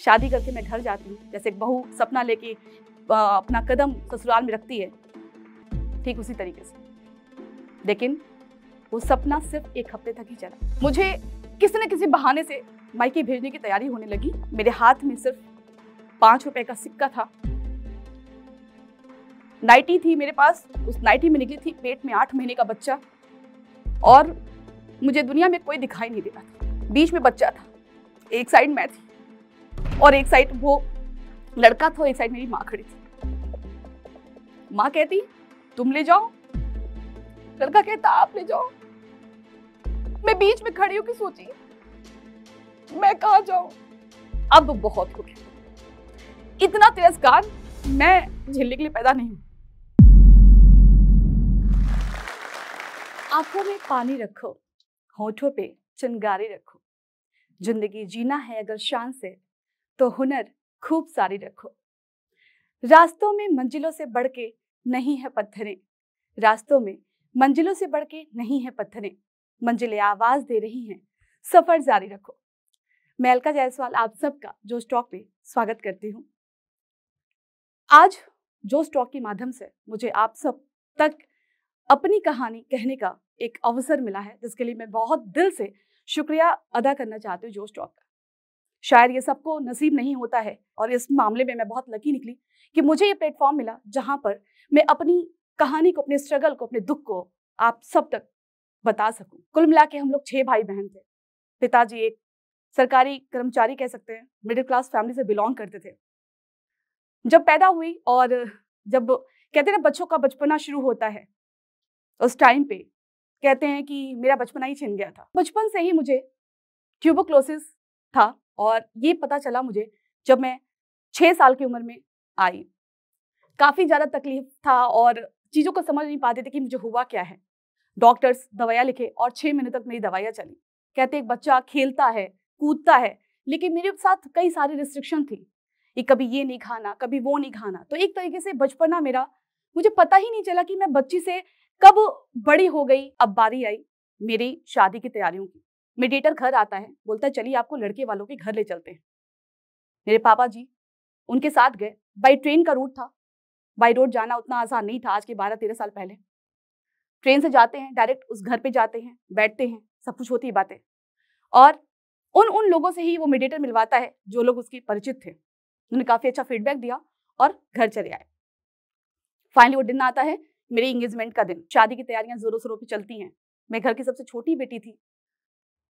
शादी करके मैं घर जाती हूँ जैसे एक बहू सपना लेके अपना कदम ससुराल में रखती है ठीक उसी तरीके से लेकिन वो सपना सिर्फ एक हफ्ते तक ही चला मुझे किसी न किसी बहाने से मायके भेजने की तैयारी होने लगी मेरे हाथ में सिर्फ पाँच रुपए का सिक्का था नाइटी थी मेरे पास उस नाइटी में निकली थी पेट में आठ महीने का बच्चा और मुझे दुनिया में कोई दिखाई नहीं दे रहा था बीच में बच्चा था एक साइड मैं थी और एक साइड वो लड़का था एक साइड मेरी माँ खड़ी थी माँ कहती तुम ले जाओ लड़का कहता आप ले जाओ मैं बीच में खड़ी कि सोची मैं कहा जाऊं अब बहुत हो गया इतना तिरस्कार मैं झेलने के लिए पैदा नहीं हूं आंखों में पानी रखो होठों पे चिंगारी रखो जिंदगी जीना है अगर शान से तो हुनर खूब सारी रखो रास्तों में मंजिलों से बढ़ के नहीं है पत्थरें रास्तों में मंजिलों से बढ़ के नहीं है पत्थरें मंजिलें आवाज दे रही हैं सफर जारी रखो मैं अलका जायसवाल आप सबका जो स्टॉक में स्वागत करती हूँ आज जो स्टॉक के माध्यम से मुझे आप सब तक अपनी कहानी कहने का एक अवसर मिला है जिसके लिए मैं बहुत दिल से शुक्रिया अदा करना चाहती हूँ जो स्टॉक का शायद ये सबको नसीब नहीं होता है और इस मामले में मैं बहुत लकी निकली कि मुझे ये प्लेटफॉर्म मिला जहाँ पर मैं अपनी कहानी को अपने स्ट्रगल को अपने दुख को आप सब तक बता सकूं कुल मिला के हम लोग छः भाई बहन थे पिताजी एक सरकारी कर्मचारी कह सकते हैं मिडिल क्लास फैमिली से बिलोंग करते थे जब पैदा हुई और जब कहते हैं ना बच्चों का बचपना शुरू होता है उस टाइम पे कहते हैं कि मेरा बचपना ही छिन गया था बचपन से ही मुझे ट्यूबोक्लोसिस था और ये पता चला मुझे जब मैं छः साल की उम्र में आई काफ़ी ज़्यादा तकलीफ था और चीज़ों को समझ नहीं पाते थे कि मुझे हुआ क्या है डॉक्टर्स दवाइयाँ लिखे और छः महीने तक मेरी दवाइयाँ चली कहते एक बच्चा खेलता है कूदता है लेकिन मेरे साथ कई सारी रिस्ट्रिक्शन थी कि कभी ये नहीं खाना कभी वो नहीं खाना तो एक तरीके से बचपना मेरा मुझे पता ही नहीं चला कि मैं बच्ची से कब बड़ी हो गई अब बारी आई मेरी शादी की तैयारियों की मेडिएटर घर आता है बोलता है चलिए आपको लड़के वालों के घर ले चलते हैं मेरे पापा जी उनके साथ गए बाई ट्रेन का रूट था बाई रोड जाना उतना आसान नहीं था आज के बारह तेरह साल पहले ट्रेन से जाते हैं डायरेक्ट उस घर पे जाते हैं बैठते हैं सब कुछ होती है बातें और उन उन लोगों से ही वो मेडिएटर मिलवाता है जो लोग उसके परिचित थे उन्होंने काफ़ी अच्छा फीडबैक दिया और घर चले आए फाइनली वो दिन आता है मेरी इंगेजमेंट का दिन शादी की तैयारियां जोरों शोरों पर चलती हैं मैं घर की सबसे छोटी बेटी थी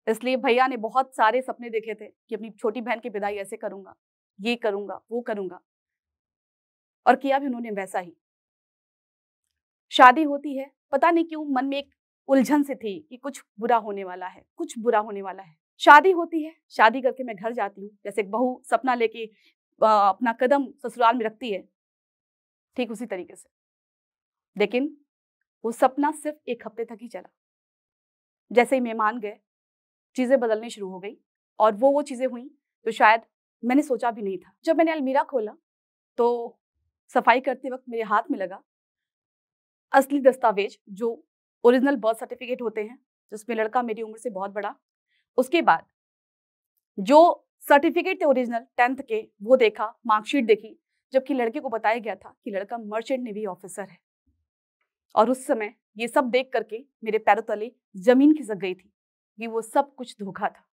इसलिए भैया ने बहुत सारे सपने देखे थे कि अपनी छोटी बहन की विदाई ऐसे करूंगा ये करूंगा वो करूंगा और किया भी उन्होंने वैसा ही शादी होती है पता नहीं क्यों मन में एक उलझन से थी कि कुछ बुरा होने वाला है कुछ बुरा होने वाला है शादी होती है शादी करके मैं घर जाती हूँ जैसे बहू सपना लेके अपना कदम ससुराल में रखती है ठीक उसी तरीके से लेकिन वो सपना सिर्फ एक हफ्ते तक ही चला जैसे ही मेहमान गए चीज़ें बदलनी शुरू हो गई और वो वो चीज़ें हुई जो शायद मैंने सोचा भी नहीं था जब मैंने अलमीरा खोला तो सफाई करते वक्त मेरे हाथ में लगा असली दस्तावेज जो ओरिजिनल बर्थ सर्टिफिकेट होते हैं जिसमें लड़का मेरी उम्र से बहुत बड़ा उसके बाद जो सर्टिफिकेट थे ओरिजिनल टेंथ के वो देखा मार्कशीट देखी जबकि लड़के को बताया गया था कि लड़का मर्चेंट नेवी ऑफिसर है और उस समय ये सब देख करके मेरे पैरों तले जमीन खिसक गई थी कि वो सब कुछ धोखा था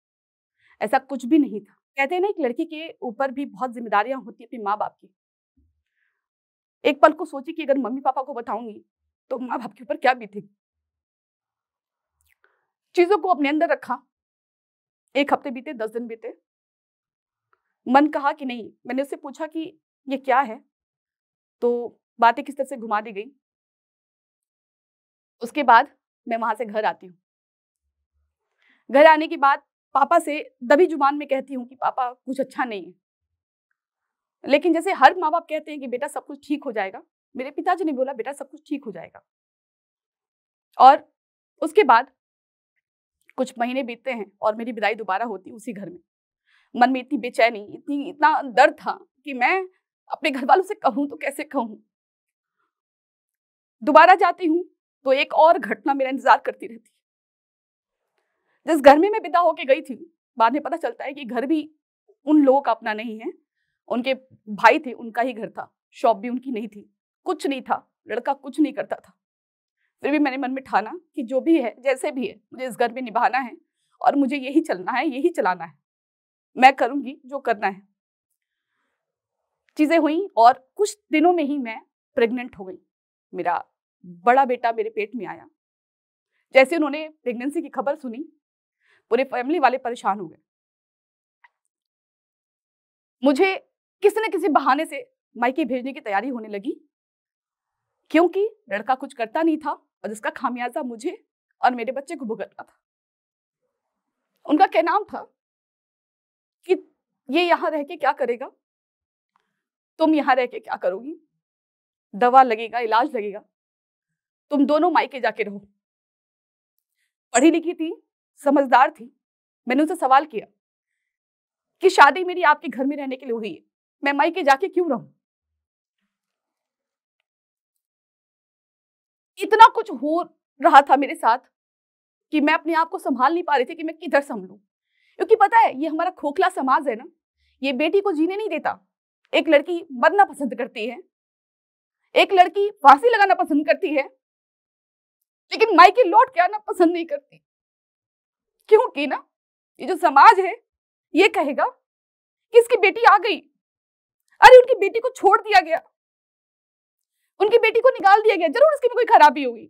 ऐसा कुछ भी नहीं था कहते हैं ना एक लड़की के ऊपर भी बहुत जिम्मेदारियां होती है अपने माँ बाप की एक पल को सोची कि अगर मम्मी पापा को बताऊंगी तो माँ बाप के ऊपर क्या बीतेगी चीजों को अपने अंदर रखा एक हफ्ते बीते दस दिन बीते मन कहा कि नहीं मैंने उससे पूछा कि ये क्या है तो बातें किस तरह से घुमा दी गई उसके बाद मैं वहां से घर आती हूँ घर आने के बाद पापा से दबी जुबान में कहती हूँ कि पापा कुछ अच्छा नहीं है लेकिन जैसे हर माँ बाप कहते हैं कि बेटा सब कुछ ठीक हो जाएगा मेरे पिताजी ने बोला बेटा सब कुछ ठीक हो जाएगा और उसके बाद कुछ महीने बीतते हैं और मेरी विदाई दोबारा होती उसी घर में मन में इतनी बेचैनी इतनी इतना दर्द था कि मैं अपने घर वालों से कहूँ तो कैसे कहूँ दोबारा जाती हूँ तो एक और घटना मेरा इंतजार करती रहती जिस घर में मैं विदा होके गई थी बाद में पता चलता है कि घर भी उन लोगों का अपना नहीं है उनके भाई थे उनका ही घर था शॉप भी उनकी नहीं थी कुछ नहीं था लड़का कुछ नहीं करता था फिर भी मैंने मन में ठाना कि जो भी है जैसे भी है मुझे इस घर में निभाना है और मुझे यही चलना है यही चलाना है मैं करूंगी जो करना है चीज़ें हुई और कुछ दिनों में ही मैं प्रेग्नेंट हो गई मेरा बड़ा बेटा मेरे पेट में आया जैसे उन्होंने प्रेगनेंसी की खबर सुनी पूरे फैमिली वाले परेशान हो गए मुझे किसी न किसी बहाने से माइकी भेजने की तैयारी होने लगी क्योंकि लड़का कुछ करता नहीं था और जिसका खामियाजा मुझे और मेरे बच्चे को भुगतना था उनका क्या नाम था कि ये यहाँ रह के क्या करेगा तुम यहां रह के क्या करोगी दवा लगेगा इलाज लगेगा तुम दोनों माइके जाके रहो पढ़ी लिखी थी समझदार थी मैंने उनसे सवाल किया कि शादी मेरी आपके घर में रहने के लिए हुई है मैं के जाके क्यों रहूं इतना कुछ हो रहा था मेरे साथ कि मैं अपने आप को संभाल नहीं पा रही थी कि मैं किधर संभलू क्योंकि पता है ये हमारा खोखला समाज है ना ये बेटी को जीने नहीं देता एक लड़की मरना पसंद करती है एक लड़की फांसी लगाना पसंद करती है लेकिन माई के लौट के आना पसंद नहीं करती क्योंकि ना ये जो समाज है ये कहेगा कि इसकी बेटी आ गई अरे उनकी बेटी को छोड़ दिया गया उनकी बेटी को निकाल दिया गया जरूर उसकी भी कोई खराबी होगी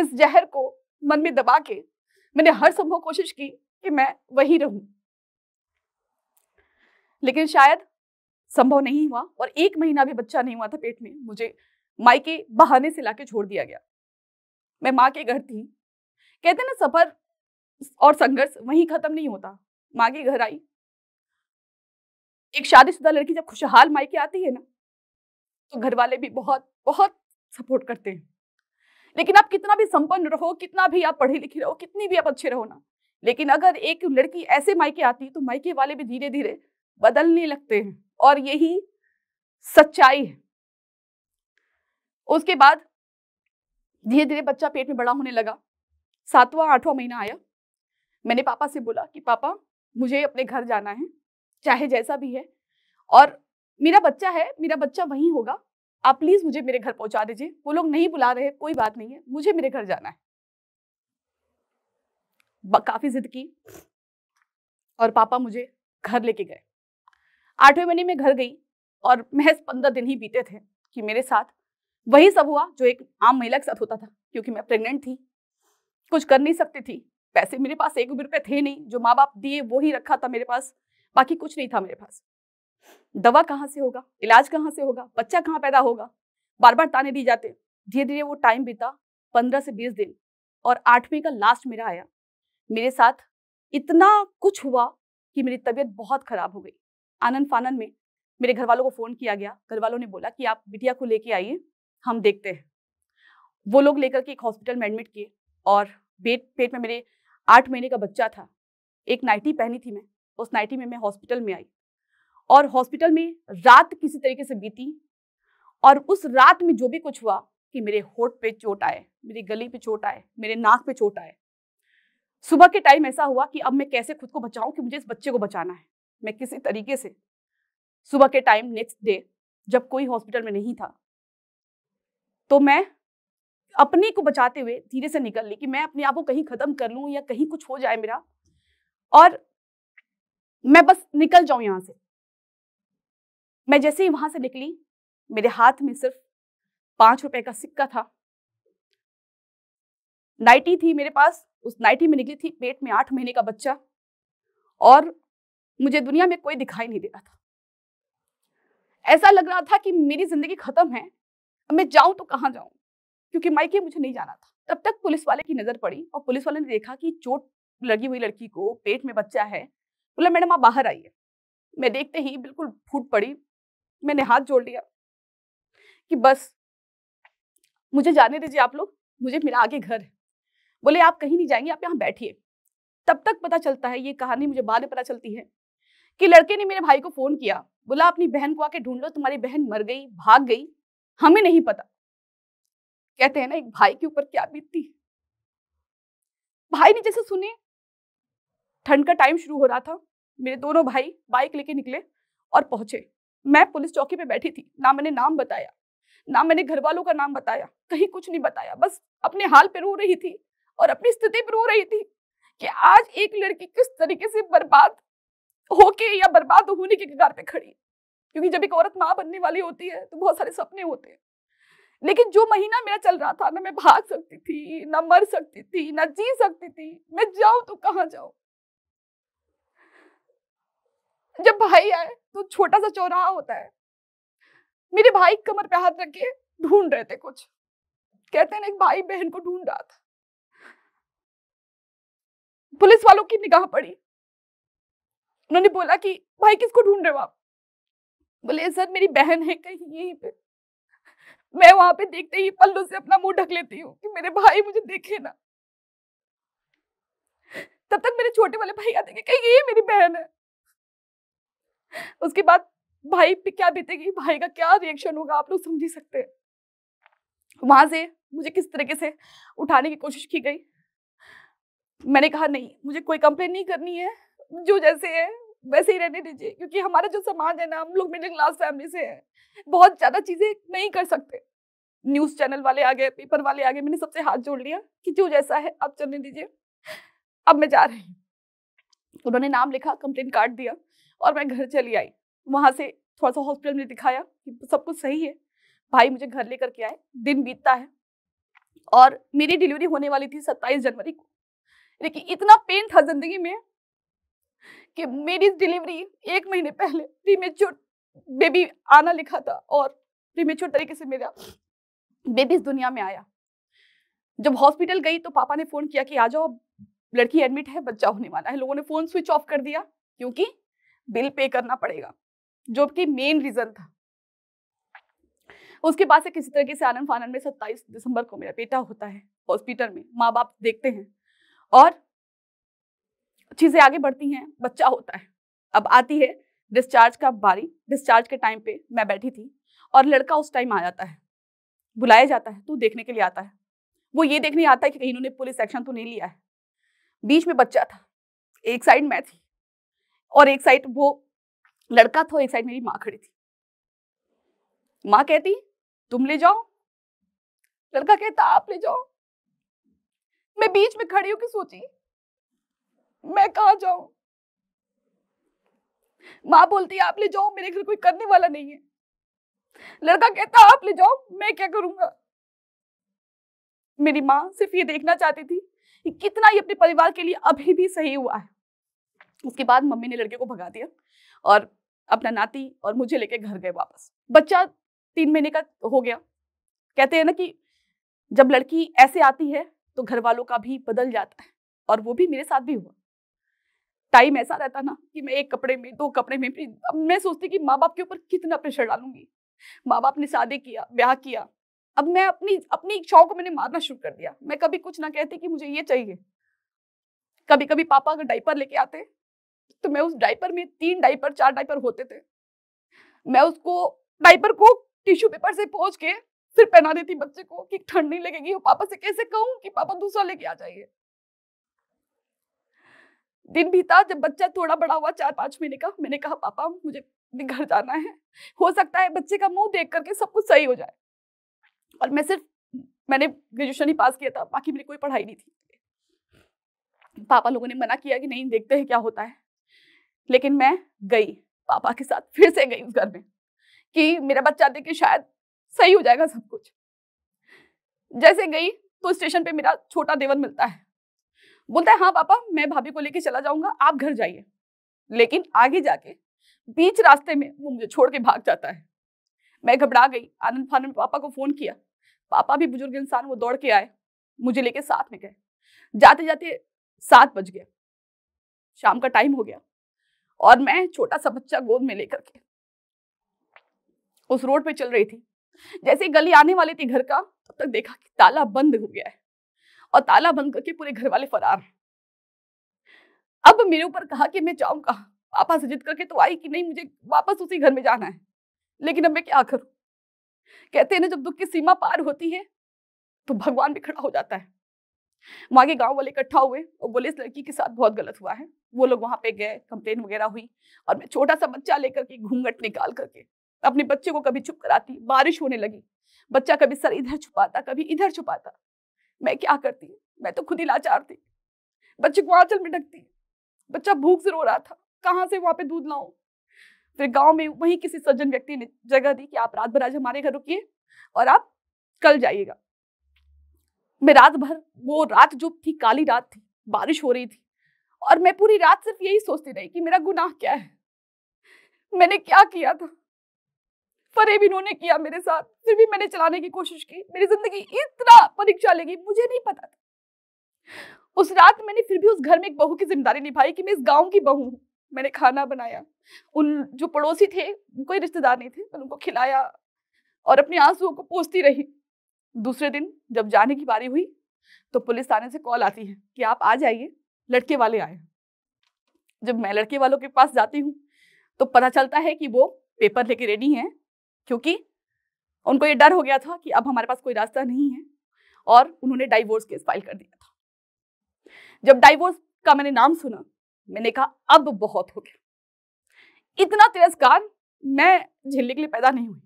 इस जहर को मन में दबा के मैंने हर संभव कोशिश की कि मैं वही रहूं लेकिन शायद संभव नहीं हुआ और एक महीना भी बच्चा नहीं हुआ था पेट में मुझे माई के बहाने से लाके छोड़ दिया गया मैं माँ के घर थी कहते ना सफर और संघर्ष वहीं खत्म नहीं होता माँ के घर आई एक शादीशुदा लड़की जब खुशहाल मायके आती है ना तो घर वाले भी बहुत बहुत सपोर्ट करते हैं लेकिन आप कितना भी संपन्न रहो कितना भी आप पढ़े लिखे रहो कितनी भी आप अच्छे रहो ना लेकिन अगर एक लड़की ऐसे मायके आती है तो मायके वाले भी धीरे धीरे बदलने लगते हैं और यही सच्चाई है उसके बाद धीरे धीरे बच्चा पेट में बड़ा होने लगा सातवां आठवां महीना आया मैंने पापा से बोला कि पापा मुझे अपने घर जाना है चाहे जैसा भी है और मेरा बच्चा है मेरा बच्चा वहीं होगा आप प्लीज़ मुझे मेरे घर पहुंचा दीजिए वो लोग नहीं बुला रहे कोई बात नहीं है मुझे मेरे घर जाना है काफ़ी जिद की और पापा मुझे घर लेके गए आठवें महीने में घर गई और महज पंद्रह दिन ही बीते थे कि मेरे साथ वही सब हुआ जो एक आम महिला के साथ होता था क्योंकि मैं प्रेग्नेंट थी कुछ कर नहीं सकती थी पैसे मेरे पास एक भी रुपये थे नहीं जो माँ बाप दिए वो ही रखा था मेरे पास बाकी कुछ नहीं था मेरे पास दवा कहाँ से होगा इलाज कहाँ से होगा बच्चा कहाँ पैदा होगा बार बार ताने दी जाते धीरे धीरे वो टाइम बीता पंद्रह से बीस दिन और आठवीं का लास्ट मेरा आया मेरे साथ इतना कुछ हुआ कि मेरी तबीयत बहुत खराब हो गई आनंद फानंद में मेरे घर वालों को फ़ोन किया गया घर वालों ने बोला कि आप बिटिया को लेके आइए हम देखते हैं वो लोग लेकर के एक हॉस्पिटल में एडमिट किए और पेट पेट में मेरे आठ महीने का बच्चा था एक नाइटी पहनी थी मैं उस नाइटी में मैं हॉस्पिटल में आई और हॉस्पिटल में रात किसी तरीके से बीती और उस रात में जो भी कुछ हुआ कि मेरे होठ पे चोट आए मेरी गली पे चोट आए मेरे नाक पे चोट आए सुबह के टाइम ऐसा हुआ कि अब मैं कैसे खुद को बचाऊं कि मुझे इस बच्चे को बचाना है मैं किसी तरीके से सुबह के टाइम नेक्स्ट डे जब कोई हॉस्पिटल में नहीं था तो मैं अपने को बचाते हुए धीरे से निकल ली कि मैं अपने आप को कहीं खत्म कर लूं या कहीं कुछ हो जाए मेरा और मैं बस निकल जाऊं यहां से मैं जैसे ही वहां से निकली मेरे हाथ में सिर्फ पांच रुपए का सिक्का था नाइटी थी मेरे पास उस नाइटी में निकली थी पेट में आठ महीने का बच्चा और मुझे दुनिया में कोई दिखाई नहीं दे रहा था ऐसा लग रहा था कि मेरी जिंदगी खत्म है मैं जाऊं तो कहां जाऊं क्योंकि माइके मुझे नहीं जाना था तब तक पुलिस वाले की नज़र पड़ी और पुलिस वाले ने देखा कि चोट लगी हुई लड़की को पेट में बच्चा है बोला मैडम आप बाहर आइए मैं देखते ही बिल्कुल फूट पड़ी मैंने हाथ जोड़ लिया कि बस मुझे जाने दीजिए आप लोग मुझे मेरा आगे घर है बोले आप कहीं नहीं जाएंगे आप यहाँ बैठिए तब तक पता चलता है ये कहानी मुझे बाद में पता चलती है कि लड़के ने मेरे भाई को फ़ोन किया बोला अपनी बहन को आके ढूंढ लो तुम्हारी बहन मर गई भाग गई हमें नहीं पता कहते हैं ना एक भाई के ऊपर क्या बीतती भाई ने जैसे सुनी ठंड का टाइम शुरू हो रहा था मेरे दोनों भाई बाइक लेके निकले और पहुंचे मैं पुलिस चौकी पे बैठी थी ना मैंने नाम बताया ना मैंने घर वालों का नाम बताया कहीं कुछ नहीं बताया बस अपने हाल पे रो रही थी और अपनी स्थिति पर रो रही थी कि आज एक लड़की किस तरीके से बर्बाद होके या बर्बाद होने के कगार पे खड़ी क्योंकि जब एक औरत माँ बनने वाली होती है तो बहुत सारे सपने होते हैं लेकिन जो महीना मेरा चल रहा था ना मैं भाग सकती थी ना मर सकती थी ना जी सकती थी मैं जाऊं तो कहाँ जाऊं जब भाई आए तो छोटा सा चौराहा होता है मेरे भाई कमर पे हाथ रख के ढूंढ रहे थे कुछ कहते हैं ना एक भाई बहन को ढूंढ रहा था पुलिस वालों की निगाह पड़ी उन्होंने बोला कि भाई किसको ढूंढ रहे हो आप बोले सर मेरी बहन है कहीं यहीं पे मैं वहां पे देखते ही पल्लू से अपना मुंह ढक लेती हूँ कि मेरे भाई मुझे देखे ना तब तक मेरे छोटे वाले भाई आते कि ये मेरी बहन है उसके बाद भाई पे क्या बीतेगी भाई का क्या रिएक्शन होगा आप लोग समझ ही सकते हैं वहां से मुझे किस तरीके से उठाने की कोशिश की गई मैंने कहा नहीं मुझे कोई कंप्लेन नहीं करनी है जो जैसे है वैसे ही रहने दीजिए क्योंकि हमारा जो समाज है ना हम लोग मिडिल क्लास फैमिली से हैं बहुत ज़्यादा चीज़ें नहीं कर सकते न्यूज़ चैनल वाले आ गए पेपर वाले आ गए मैंने सबसे हाथ जोड़ लिया कि जो जैसा है आप चलने दीजिए अब मैं जा रही हूँ उन्होंने नाम लिखा कंप्लेन कार्ड दिया और मैं घर चली आई वहां से थोड़ा सा हॉस्पिटल में दिखाया कि सब कुछ सही है भाई मुझे घर लेकर के आए दिन बीतता है और मेरी डिलीवरी होने वाली थी सत्ताईस जनवरी को लेकिन इतना पेन था जिंदगी में कि मेरी डिलीवरी एक महीने पहले प्रीमेच्योर बेबी आना लिखा था और प्रीमेच्योर तरीके से मेरा बेबी इस दुनिया में आया जब हॉस्पिटल गई तो पापा ने फ़ोन किया कि आ जाओ लड़की एडमिट है बच्चा होने वाला है लोगों ने फ़ोन स्विच ऑफ कर दिया क्योंकि बिल पे करना पड़ेगा जो कि मेन रीज़न था उसके बाद से किसी तरीके से आनंद फानंद में 27 दिसंबर को मेरा बेटा होता है हॉस्पिटल में माँ बाप देखते हैं और चीज़ें आगे बढ़ती हैं बच्चा होता है अब आती है डिस्चार्ज का बारी डिस्चार्ज के टाइम पे मैं बैठी थी और लड़का उस टाइम आ जाता है बुलाया जाता है तो देखने के लिए आता है वो ये देखने आता है कि कहीं उन्होंने पुलिस एक्शन तो नहीं लिया है बीच में बच्चा था एक साइड मैं थी और एक साइड वो लड़का था एक साइड मेरी माँ खड़ी थी माँ कहती तुम ले जाओ लड़का कहता आप ले जाओ मैं बीच में खड़ी कि सोची मैं कहा जाऊं माँ बोलती है आप ले जाओ मेरे घर कोई करने वाला नहीं है लड़का कहता आप ले जाओ मैं क्या करूंगा मेरी माँ सिर्फ ये देखना चाहती थी कि कितना ये अपने परिवार के लिए अभी भी सही हुआ है उसके बाद मम्मी ने लड़के को भगा दिया और अपना नाती और मुझे लेके घर गए वापस बच्चा तीन महीने का हो गया कहते हैं ना कि जब लड़की ऐसे आती है तो घर वालों का भी बदल जाता है और वो भी मेरे साथ भी हुआ टाइम ऐसा रहता ना कि मैं एक कपड़े में दो कपड़े में फिर अब मैं सोचती कि माँ बाप के ऊपर कितना प्रेशर डालूंगी माँ बाप ने शादी किया ब्याह किया अब मैं अपनी अपनी इच्छाओं को मैंने मारना शुरू कर दिया मैं कभी कुछ ना कहती कि मुझे ये चाहिए कभी कभी पापा अगर डाइपर लेके आते तो मैं उस डाइपर में तीन डाइपर चार डाइपर होते थे मैं उसको डाइपर को टिश्यू पेपर से पोंछ के फिर पहना देती बच्चे को कि ठंड नहीं लगेगी पापा से कैसे कहूँ कि पापा दूसरा लेके आ जाइए दिन बीता जब बच्चा थोड़ा बड़ा हुआ चार पांच महीने का मैंने कहा पापा मुझे घर जाना है हो सकता है बच्चे का मुंह देख करके सब कुछ सही हो जाए और मैं सिर्फ मैंने ग्रेजुएशन ही पास किया था बाकी मेरी कोई पढ़ाई नहीं थी पापा लोगों ने मना किया कि नहीं देखते हैं क्या होता है लेकिन मैं गई पापा के साथ फिर से गई उस घर में कि मेरा बच्चा देखे शायद सही हो जाएगा सब कुछ जैसे गई तो स्टेशन पे मेरा छोटा देवन मिलता है बोलता है हाँ पापा मैं भाभी को लेके चला जाऊंगा आप घर जाइए लेकिन आगे जाके बीच रास्ते में वो मुझे छोड़ के भाग जाता है मैं घबरा गई आनंद फानंद पापा को फोन किया पापा भी बुजुर्ग इंसान वो दौड़ के आए मुझे लेके साथ में गए जाते जाते सात बज गया शाम का टाइम हो गया और मैं छोटा सा बच्चा गोद में लेकर के उस रोड पे चल रही थी जैसे गली आने वाली थी घर का तब तक देखा कि ताला बंद हो गया है और ताला बंद करके पूरे घर वाले फरार अब मेरे ऊपर कहा कि मैं जाऊंगा पापा से जिद करके तो आई कि नहीं मुझे वापस उसी घर में जाना है लेकिन अब मैं क्या करूं कहते हैं ना जब दुख की सीमा पार होती है तो भगवान भी खड़ा हो जाता है वहां के गांव वाले इकट्ठा हुए और बोले इस लड़की के साथ बहुत गलत हुआ है वो लोग वहां पे गए कंप्लेन वगैरह हुई और मैं छोटा सा बच्चा लेकर के घूंघट निकाल करके अपने बच्चे को कभी चुप कराती बारिश होने लगी बच्चा कभी सर इधर छुपाता कभी इधर छुपाता मैं क्या करती मैं तो खुद ही लाचार थी बच्चे को आंचल में ढकती बच्चा भूख से रो रहा था कहाँ से वहां पे दूध लाऊं फिर गांव में वही किसी सज्जन व्यक्ति ने जगह दी कि आप रात भर आज हमारे घर रुकिए और आप कल जाइएगा मैं रात भर वो रात जो थी काली रात थी बारिश हो रही थी और मैं पूरी रात सिर्फ यही सोचती रही कि मेरा गुनाह क्या है मैंने क्या किया था भी इन्होंने किया मेरे साथ फिर भी मैंने चलाने की कोशिश की मेरी जिंदगी इतना परीक्षा लेगी मुझे नहीं पता था उस रात मैंने फिर भी उस घर में एक बहू की जिम्मेदारी निभाई कि मैं इस गांव की बहू हूँ मैंने खाना बनाया उन जो पड़ोसी थे कोई रिश्तेदार नहीं थे मैंने उनको खिलाया और अपने आंसुओं को पोसती रही दूसरे दिन जब जाने की बारी हुई तो पुलिस थाने से कॉल आती है कि आप आ जाइए लड़के वाले आए जब मैं लड़के वालों के पास जाती हूँ तो पता चलता है कि वो पेपर लेके रेडी हैं क्योंकि उनको ये डर हो गया था कि अब हमारे पास कोई रास्ता नहीं है और उन्होंने डाइवोर्स केस फाइल कर दिया था जब डाइवोर्स का मैंने नाम सुना मैंने कहा अब बहुत हो गया इतना तिरस्कार मैं झेलने के लिए पैदा नहीं हुई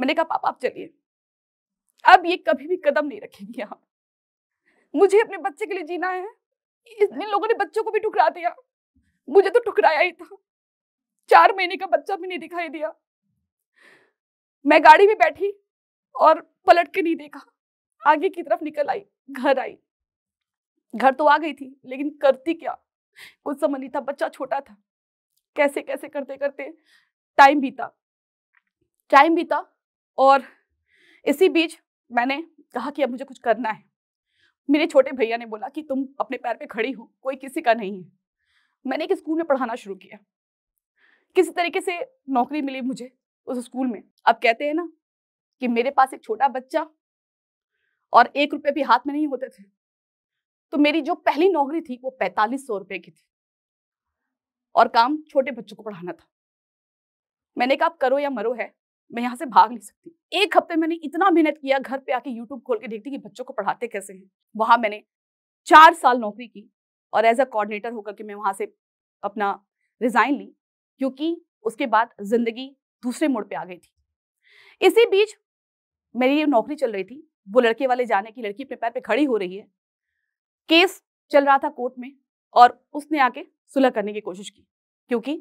मैंने कहा पापा आप चलिए अब ये कभी भी कदम नहीं रखेंगे आप मुझे अपने बच्चे के लिए जीना है इन लोगों ने बच्चों को भी ठुकरा दिया मुझे तो ठुकराया ही था चार महीने का बच्चा भी नहीं दिखाई दिया मैं गाड़ी में बैठी और पलट के नहीं देखा आगे की तरफ निकल आई घर आई घर तो आ गई थी लेकिन करती क्या कुछ समझ नहीं था बच्चा छोटा था कैसे कैसे करते करते टाइम बीता टाइम बीता और इसी बीच मैंने कहा कि अब मुझे कुछ करना है मेरे छोटे भैया ने बोला कि तुम अपने पैर पे खड़ी हो कोई किसी का नहीं है मैंने एक स्कूल में पढ़ाना शुरू किया किसी तरीके से नौकरी मिली मुझे उस स्कूल में अब कहते हैं ना कि मेरे पास एक छोटा बच्चा और एक रुपये भी हाथ में नहीं होते थे तो मेरी जो पहली नौकरी थी वो पैंतालीस सौ रुपये की थी और काम छोटे बच्चों को पढ़ाना था मैंने कहा आप करो या मरो है मैं यहाँ से भाग नहीं सकती एक हफ्ते मैंने इतना मेहनत किया घर पे आके यूट्यूब खोल के देखती कि बच्चों को पढ़ाते कैसे हैं वहाँ मैंने चार साल नौकरी की और एज अ कोऑर्डिनेटर होकर के मैं वहाँ से अपना रिज़ाइन ली क्योंकि उसके बाद ज़िंदगी दूसरे मोड़ पे आ गई थी इसी बीच मेरी ये नौकरी चल रही थी वो लड़के वाले जाने की लड़की अपने पैर पे खड़ी हो रही है केस चल रहा था कोर्ट में और उसने आके सुलह करने की कोशिश की क्योंकि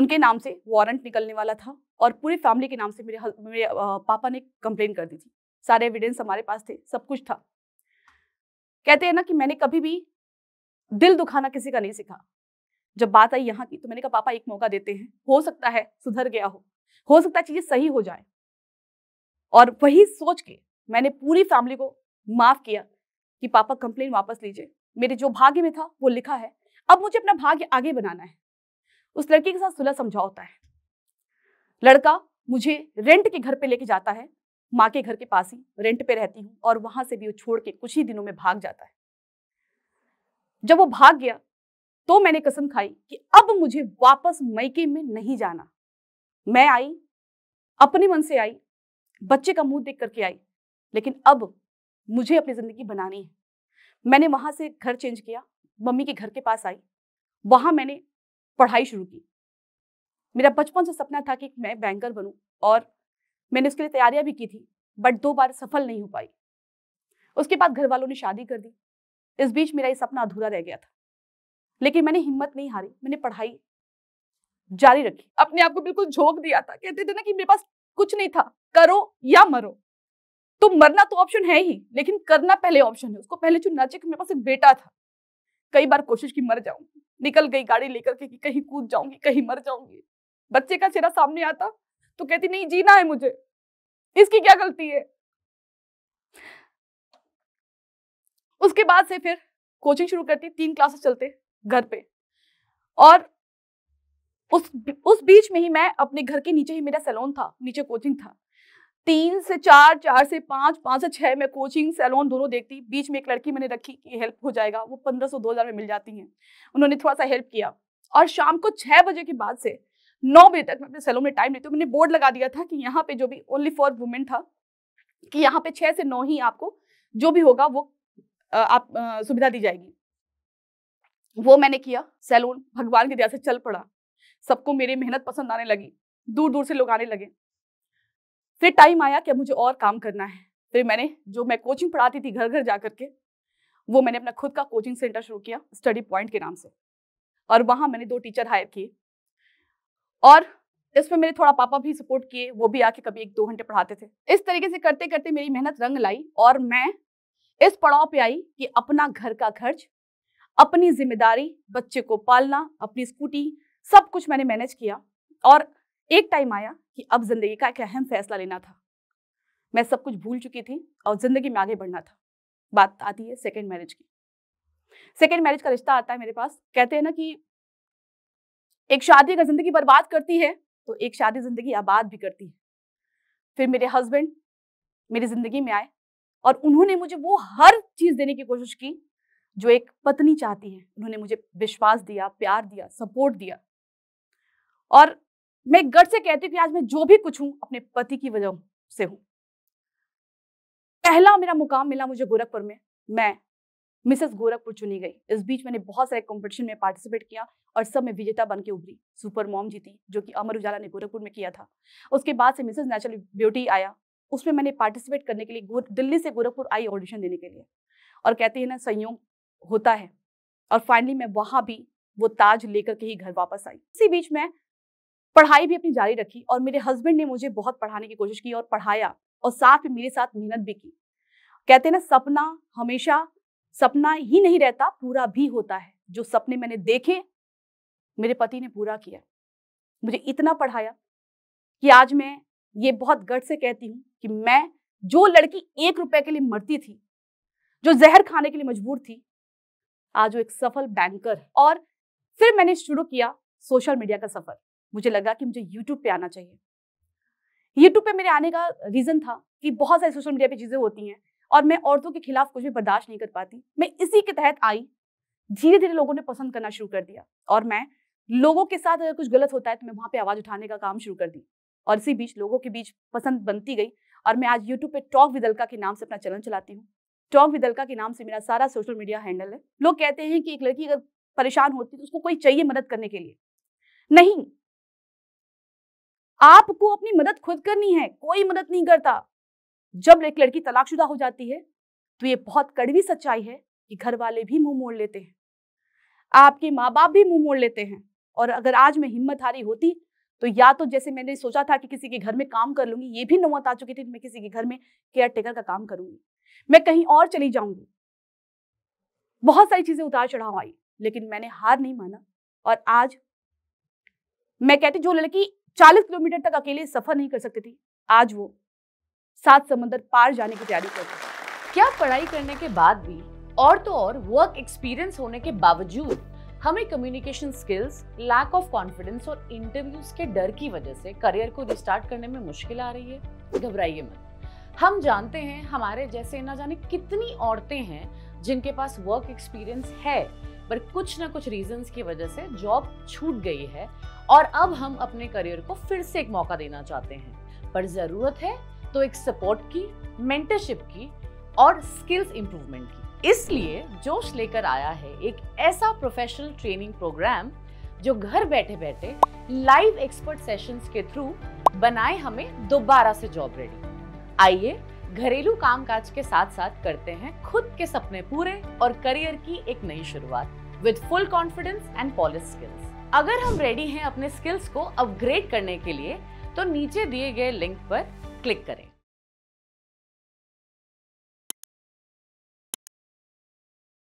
उनके नाम से वारंट निकलने वाला था और पूरी फैमिली के नाम से मेरे मेरे पापा ने कंप्लेन कर दी थी सारे एविडेंस हमारे पास थे सब कुछ था कहते हैं ना कि मैंने कभी भी दिल दुखाना किसी का नहीं सीखा जब बात आई यहाँ की तो मैंने कहा पापा एक मौका देते हैं हो सकता है सुधर गया हो हो सकता है चीजें सही हो जाए और वही सोच के मैंने पूरी फैमिली को माफ किया कि पापा कंप्लेन वापस लीजिए मेरे जो भाग्य में था वो लिखा है अब मुझे अपना भाग्य आगे बनाना है उस लड़की के साथ सुलह होता है लड़का मुझे रेंट के घर पे लेके जाता है माँ के घर के पास ही रेंट पे रहती हूँ और वहां से भी वो छोड़ के कुछ ही दिनों में भाग जाता है जब वो भाग गया तो मैंने कसम खाई कि अब मुझे वापस मैके में नहीं जाना मैं आई अपने मन से आई बच्चे का मुंह देख करके आई लेकिन अब मुझे अपनी ज़िंदगी बनानी है मैंने वहाँ से घर चेंज किया मम्मी के घर के पास आई वहाँ मैंने पढ़ाई शुरू की मेरा बचपन से सपना था कि मैं बैंकर बनूं और मैंने उसके लिए तैयारियां भी की थी बट दो बार सफल नहीं हो पाई उसके बाद घर वालों ने शादी कर दी इस बीच मेरा ये सपना अधूरा रह गया था लेकिन मैंने हिम्मत नहीं हारी मैंने पढ़ाई जारी रखी अपने आप को बिल्कुल झोंक दिया था कहते थे ना कि मेरे पास कुछ नहीं था करो या मरो तो मरना तो ऑप्शन है ही लेकिन करना पहले ऑप्शन है उसको पहले चुनना चाहिए मेरे पास एक बेटा था कई बार कोशिश की मर जाऊंगी निकल गई गाड़ी लेकर के कि कहीं कूद जाऊंगी कहीं मर जाऊंगी बच्चे का चेहरा सामने आता तो कहती नहीं जीना है मुझे इसकी क्या गलती है उसके बाद से फिर कोचिंग शुरू करती तीन क्लासेस चलते घर पे और उस उस बीच में ही मैं अपने घर के नीचे ही मेरा सैलून था नीचे कोचिंग था तीन से चार चार से पांच पांच से छह मैं कोचिंग सैलून दोनों देखती बीच में एक लड़की मैंने रखी कि हेल्प हो जाएगा वो पंद्रह सौ दो हज़ार में मिल जाती हैं उन्होंने थोड़ा सा हेल्प किया और शाम को छह बजे के बाद से नौ बजे तक मैं अपने सैलून में टाइम लेती हूँ मैंने बोर्ड लगा दिया था कि यहाँ पे जो भी ओनली फॉर वुमेन था कि यहाँ पे छह से नौ ही आपको जो भी होगा वो आप सुविधा दी जाएगी वो मैंने किया सैलून भगवान की दया से चल पड़ा सबको मेरी मेहनत पसंद आने लगी दूर दूर से लोग आने लगे फिर टाइम आया कि मुझे और काम करना है फिर मैंने जो मैं कोचिंग पढ़ाती थी घर घर जा करके वो मैंने अपना खुद का कोचिंग सेंटर शुरू किया स्टडी पॉइंट के नाम से और वहाँ मैंने दो टीचर हायर किए और इसमें मेरे थोड़ा पापा भी सपोर्ट किए वो भी आके कभी एक दो घंटे पढ़ाते थे इस तरीके से करते करते मेरी मेहनत रंग लाई और मैं इस पड़ाव पे आई कि अपना घर का खर्च अपनी जिम्मेदारी बच्चे को पालना अपनी स्कूटी सब कुछ मैंने मैनेज किया और एक टाइम आया कि अब जिंदगी का एक अहम फैसला लेना था मैं सब कुछ भूल चुकी थी और ज़िंदगी में आगे बढ़ना था बात आती है सेकेंड मैरिज की सेकेंड मैरिज का रिश्ता आता है मेरे पास कहते हैं ना कि एक शादी अगर ज़िंदगी बर्बाद करती है तो एक शादी ज़िंदगी आबाद भी करती है फिर मेरे हस्बैंड मेरी ज़िंदगी में आए और उन्होंने मुझे वो हर चीज़ देने की कोशिश की जो एक पत्नी चाहती है उन्होंने मुझे विश्वास दिया प्यार दिया सपोर्ट दिया और मैं गर्व से कहती हूँ कि आज मैं जो भी कुछ हूँ अपने पति की वजह से हूँ पहला मेरा मुकाम मिला मुझे गोरखपुर में मैं मिसेस गोरखपुर चुनी गई इस बीच मैंने बहुत सारे कॉम्पिटिशन में पार्टिसिपेट किया और सब में विजेता बन के उभरी सुपर मॉम जीती जो कि अमर उजाला ने गोरखपुर में किया था उसके बाद से मिसेस नेचुरल ब्यूटी आया उसमें मैंने पार्टिसिपेट करने के लिए दिल्ली से गोरखपुर आई ऑडिशन देने के लिए और कहते हैं ना संयोग होता है और फाइनली मैं वहाँ भी वो ताज लेकर के ही घर वापस आई इसी बीच में पढ़ाई भी अपनी जारी रखी और मेरे हस्बैंड ने मुझे बहुत पढ़ाने की कोशिश की और पढ़ाया और साथ में मेरे साथ मेहनत भी की कहते हैं ना सपना हमेशा सपना ही नहीं रहता पूरा भी होता है जो सपने मैंने देखे मेरे पति ने पूरा किया मुझे इतना पढ़ाया कि आज मैं ये बहुत गर्व से कहती हूँ कि मैं जो लड़की एक रुपए के लिए मरती थी जो जहर खाने के लिए मजबूर थी आज वो एक सफल बैंकर और फिर मैंने शुरू किया सोशल मीडिया का सफर मुझे लगा कि मुझे यूट्यूब पे आना चाहिए यूट्यूब पे मेरे आने का रीज़न था कि बहुत सारी सोशल मीडिया पे चीज़ें होती हैं और मैं औरतों के खिलाफ कुछ भी बर्दाश्त नहीं कर पाती मैं इसी के तहत आई धीरे धीरे लोगों ने पसंद करना शुरू कर दिया और मैं लोगों के साथ अगर कुछ गलत होता है तो मैं वहाँ पर आवाज़ उठाने का काम शुरू कर दी और इसी बीच लोगों के बीच पसंद बनती गई और मैं आज यूट्यूब पे टॉक विदलका के नाम से अपना चलन चलाती हूँ टॉक विदलका के नाम से मेरा सारा सोशल मीडिया हैंडल है लोग कहते हैं कि एक लड़की अगर परेशान होती है तो उसको कोई चाहिए मदद करने के लिए नहीं आपको अपनी मदद खुद करनी है कोई मदद नहीं करता जब एक लड़की तलाकशुदा हो जाती है तो ये बहुत कड़वी सच्चाई है कि घर वाले भी मुंह मोड़ लेते हैं आपके माँ बाप भी मुंह मोड़ लेते हैं और अगर आज मैं हिम्मत हारी होती तो या तो जैसे मैंने सोचा था कि किसी के घर में काम कर लूंगी ये भी नौबत आ चुकी थी मैं किसी के घर में केयर टेकर का काम करूंगी मैं कहीं और चली जाऊंगी बहुत सारी चीजें उतार चढ़ाव आई लेकिन मैंने हार नहीं माना और आज मैं कहती जो लड़की चालीस किलोमीटर तक अकेले सफर नहीं कर सकती थी आज वो सात समंदर पार जाने की तैयारी कर रही क्या पढ़ाई करने के बाद भी और तो और वर्क एक्सपीरियंस होने के बावजूद हमें communication skills lack of confidence और इंटरव्यूज के डर की वजह से करियर को रिस्टार्ट करने में मुश्किल आ रही है घबराइए मत हम जानते हैं हमारे जैसे ना जाने कितनी औरतें हैं जिनके पास वर्क एक्सपीरियंस है पर कुछ ना कुछ रीजंस की वजह से जॉब छूट गई है और अब हम अपने करियर को फिर से एक मौका देना चाहते हैं पर ज़रूरत है तो एक सपोर्ट की मेंटरशिप की और स्किल्स इम्प्रूवमेंट की इसलिए जोश लेकर आया है एक ऐसा प्रोफेशनल ट्रेनिंग प्रोग्राम जो घर बैठे बैठे लाइव एक्सपर्ट सेशंस के थ्रू बनाए हमें दोबारा से जॉब रेडी आइए घरेलू कामकाज के साथ साथ करते हैं खुद के सपने पूरे और करियर की एक नई शुरुआत with full confidence and polish skills अगर हम रेडी हैं अपने स्किल्स को अपग्रेड करने के लिए तो नीचे दिए गए लिंक पर क्लिक करें